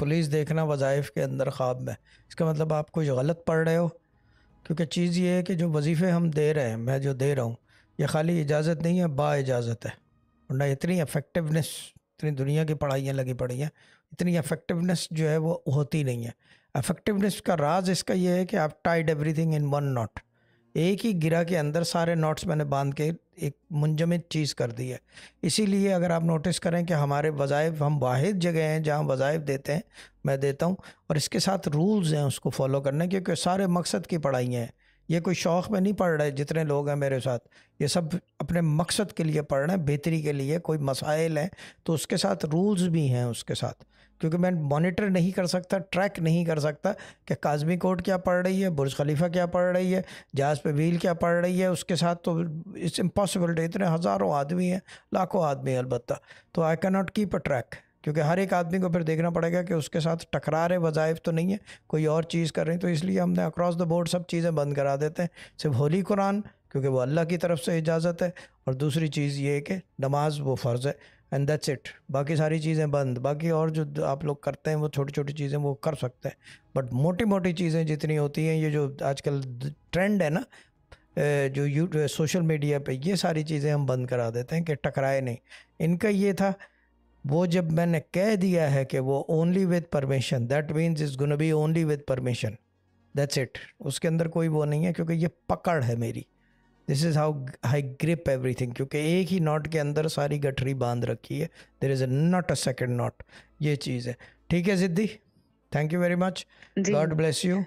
police देखना वज़ाइफ़ के अंदर ख्वाब में इसका मतलब आप कुछ गलत पढ़ रहे हो क्योंकि चीज़ ये है कि जो वजीफ़े हम दे रहे हैं मैं जो दे रहा हूँ ये खाली इजाज़त नहीं है बा इजाज़त है वरना इतनी अफेक्टिवनेस इतनी दुनिया की पढ़ाइयाँ लगी पड़ी हैं इतनी अफेक्टिवनेस जो है वो होती नहीं है अफेक्टिवनेस का राज इसका ये है कि आप tied everything in one knot एक ही गिरा के अंदर सारे नोट्स मैंने बांध के एक मुंजमद चीज़ कर दी है इसीलिए अगर आप नोटिस करें कि हमारे वज़ाइफ हम वाद जगह हैं जहाँ वज़ाइफ देते हैं मैं देता हूँ और इसके साथ रूल्स हैं उसको फॉलो करने क्योंकि सारे मकसद की पढ़ाइयाँ हैं ये कोई शौक़ में नहीं पढ़ रहे जितने लोग हैं मेरे साथ ये सब अपने मकसद के लिए पढ़ रहे हैं बेहतरी के लिए कोई मसाइल हैं तो उसके साथ रूल्स भी हैं उसके साथ क्योंकि मैं मॉनिटर नहीं कर सकता ट्रैक नहीं कर सकता कि काजमी कोर्ट क्या पढ़ रही है बुर्ज खलीफा क्या पढ़ रही है जहाज पे व्हील क्या पढ़ रही है उसके साथ तो इट्स इम्पॉसिबल इतने हज़ारों आदमी हैं लाखों आदमी अलबत्ता तो I can not keep a track क्योंकि हर एक आदमी को फिर देखना पड़ेगा कि उसके साथ टकरा रहे वज़ायफ तो नहीं है कोई और चीज़ कर रही तो इसलिए हमने अक्रॉस द बोर्ड सब चीज़ें बंद करा देते हैं सिर्फ होली कुरान क्योंकि वो अल्लाह की तरफ से इजाज़त है और दूसरी चीज़ ये है कि नमाज वो फ़र्ज़ है एंड दैट्स इट बाकी सारी चीज़ें बंद बाकी और जो आप लोग करते हैं वो छोटी छोटी चीज़ें वो कर सकते हैं बट मोटी मोटी चीज़ें जितनी होती हैं ये जो आजकल ट्रेंड है ना जो यू सोशल मीडिया पे ये सारी चीज़ें हम बंद करा देते हैं कि टकराए नहीं इनका ये था वो जब मैंने कह दिया है कि वो only with permission that means is gonna be only with permission that's it उसके अंदर कोई वो नहीं है क्योंकि ये पकड़ है मेरी this is how I grip every thing एक ही नॉट के अंदर सारी गठरी बांध रखी है there is a knot a second knot ये चीज़ है ठीक है ज़िद्दी thank you very much God bless you